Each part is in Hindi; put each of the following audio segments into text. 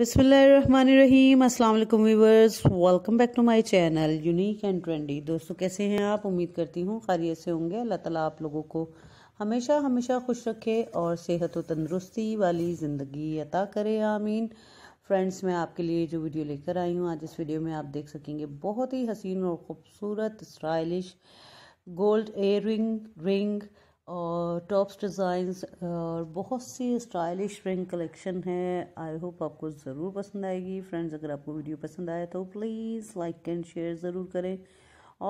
बिसमीम अल्लाम viewers welcome back to my channel unique and trendy दोस्तों कैसे हैं आप उम्मीद करती हूँ खारियत से होंगे अल्लाह ताला आप लोगों को हमेशा हमेशा खुश रखे और सेहत व तंदरुस्ती वाली ज़िंदगी अता करे आमीन फ्रेंड्स मैं आपके लिए जो वीडियो लेकर आई हूँ आज इस वीडियो में आप देख सकेंगे बहुत ही हसीन और ख़ूबसूरत stylish gold earring ring और टॉप्स डिज़ाइंस और बहुत सी स्टाइलिश रिंग कलेक्शन है आई होप आपको ज़रूर पसंद आएगी फ्रेंड्स अगर आपको वीडियो पसंद आए तो प्लीज़ लाइक एंड शेयर ज़रूर करें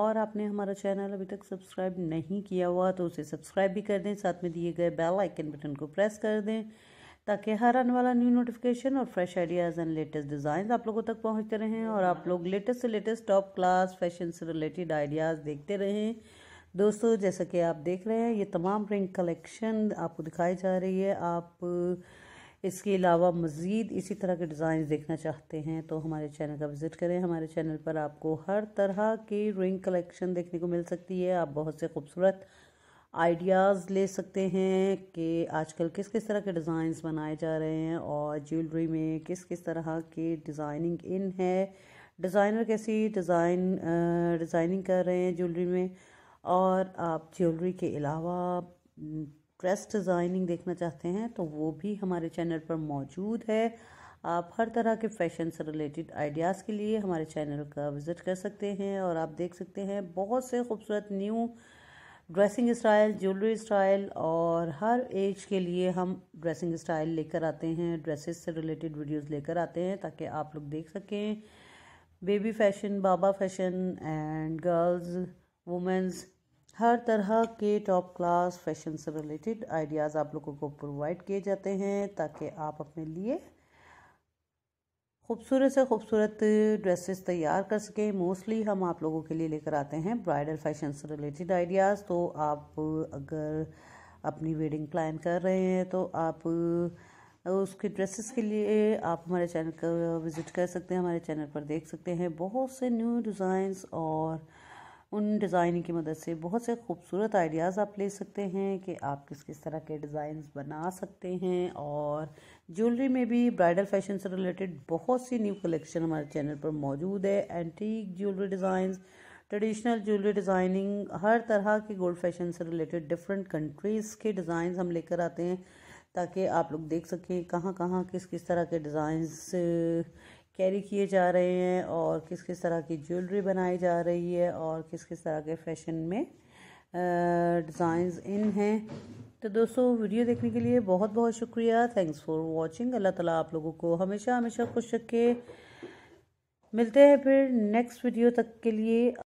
और आपने हमारा चैनल अभी तक सब्सक्राइब नहीं किया हुआ तो उसे सब्सक्राइब भी कर दें साथ में दिए गए बेल आइकन बटन को प्रेस कर दें ताकि हर आने वाला न्यू नोटिफिकेशन और fresh ideas and latest design आप लोगों तक पहुँचते रहें और आप लोग लेटेस्ट से लेटेस्ट टॉप क्लास फैशन से रिलेटेड आइडियाज़ देखते रहें दोस्तों जैसा कि आप देख रहे हैं ये तमाम रिंग कलेक्शन आपको दिखाई जा रही है आप इसके अलावा मज़ीद इसी तरह के डिज़ाइन देखना चाहते हैं तो हमारे चैनल का विज़िट करें हमारे चैनल पर आपको हर तरह की रिंग कलेक्शन देखने को मिल सकती है आप बहुत से खूबसूरत आइडियाज़ ले सकते हैं कि आजकल किस किस तरह के डिज़ाइंस बनाए जा रहे हैं और ज्वेलरी में किस किस तरह की डिज़ाइनिंग इन है डिज़ाइनर कैसी डिज़ाइन डिज़ाइनिंग कर रहे हैं ज्वेलरी में और आप ज्वेलरी के अलावा ड्रेस डिज़ाइनिंग देखना चाहते हैं तो वो भी हमारे चैनल पर मौजूद है आप हर तरह के फैशन से रिलेटेड आइडियाज़ के लिए हमारे चैनल का विज़िट कर सकते हैं और आप देख सकते हैं बहुत से खूबसूरत new dressing style jewellery style और हर एज के लिए हम ड्रेसिंग स्टाइल लेकर आते हैं ड्रेसेस से रिलेटेड वीडियोस लेकर आते हैं ताकि आप लोग देख सकें बेबी फैशन बाबा फैशन एंड गर्ल्स वुमेंस हर तरह के टॉप क्लास फैशन से रिलेटेड आइडियाज़ आप लोगों को प्रोवाइड किए जाते हैं ताकि आप अपने लिए खूबसूरत से खूबसूरत ड्रेसेस तैयार कर सकें मोस्टली हम आप लोगों के लिए लेकर आते हैं ब्राइडल फैशन से रिलेटेड आइडियाज़ तो आप अगर अपनी वेडिंग प्लान कर रहे हैं तो आप उसके ड्रेसेस के लिए आप हमारे चैनल का विज़िट कर सकते हैं हमारे चैनल पर देख सकते हैं बहुत से न्यू डिज़ाइंस और उन डिज़ाइन की मदद से बहुत से खूबसूरत आइडियाज़ आप ले सकते हैं कि आप किस किस तरह के डिज़ाइंस बना सकते हैं और ज्वेलरी में भी ब्राइडल फैशन से रिलेटेड बहुत सी न्यू कलेक्शन हमारे चैनल पर मौजूद है antique jewellery designs traditional jewellery designing हर तरह के गोल्ड फैशन से रिलेटेड डिफरेंट कंट्रीज़ के डिज़ाइंस हम लेकर आते हैं ताकि आप लोग देख सकें कहाँ कहाँ किस किस तरह के डिज़ाइंस कैरी किए जा रहे हैं और किस किस तरह की ज्वेलरी बनाई जा रही है और किस किस तरह के फैशन में डिज़ाइंस इन हैं तो दोस्तों वीडियो देखने के लिए बहुत बहुत शुक्रिया थैंक्स फॉर वॉचिंग अल्लाह ताला आप लोगों को हमेशा हमेशा खुश रखे मिलते हैं फिर नेक्स्ट वीडियो तक के लिए